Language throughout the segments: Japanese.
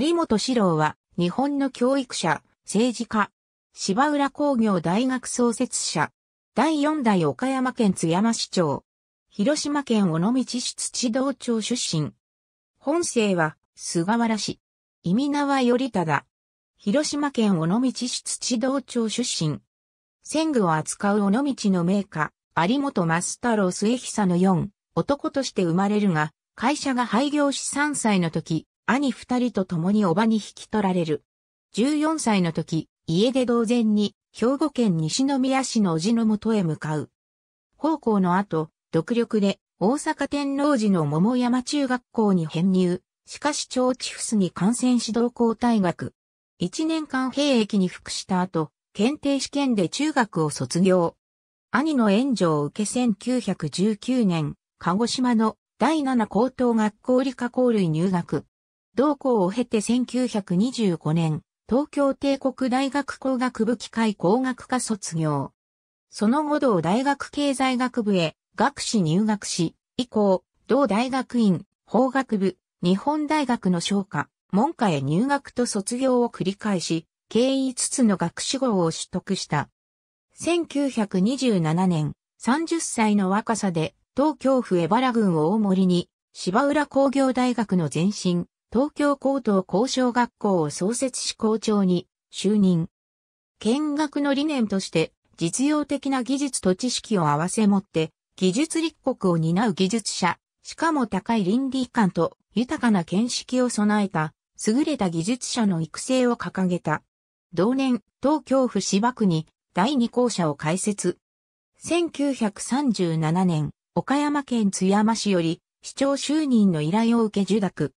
有本志郎は、日本の教育者、政治家、芝浦工業大学創設者、第四代岡山県津山市長、広島県尾道市土道町出身。本姓は、菅原氏。意味名は頼忠。広島県尾道市土道町出身。戦具を扱う尾道の名家、有本増太郎末久の4、男として生まれるが、会社が廃業し3歳の時、兄二人と共におばに引き取られる。14歳の時、家出同然に、兵庫県西宮市の叔父のもとへ向かう。奉公の後、独力で、大阪天王寺の桃山中学校に編入。しかし長地フスに感染指導校大学。1年間兵役に服した後、検定試験で中学を卒業。兄の援助を受け1919年、鹿児島の第7高等学校理科校類入学。同校を経て1925年、東京帝国大学工学部機械工学科卒業。その後同大学経済学部へ学士入学し、以降、同大学院、法学部、日本大学の商科、門下へ入学と卒業を繰り返し、経営5つの学士号を取得した。1927年、30歳の若さで東京府江原郡大森に芝浦工業大学の前身、東京高等交渉学校を創設し校長に就任。見学の理念として、実用的な技術と知識を合わせ持って、技術立国を担う技術者、しかも高い倫理観と豊かな見識を備えた、優れた技術者の育成を掲げた。同年、東京府芝区に第二校舎を開設。1937年、岡山県津山市より市長就任の依頼を受け受諾。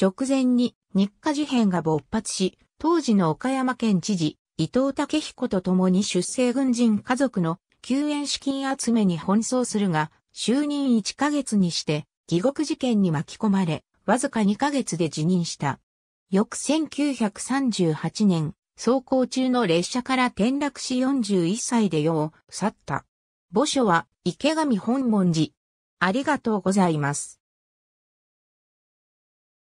直前に日課事変が勃発し、当時の岡山県知事、伊藤武彦と共に出生軍人家族の救援資金集めに奔走するが、就任1ヶ月にして、地獄事件に巻き込まれ、わずか2ヶ月で辞任した。翌1938年、走行中の列車から転落し41歳で世を去った。墓所は池上本門寺。ありがとうございます。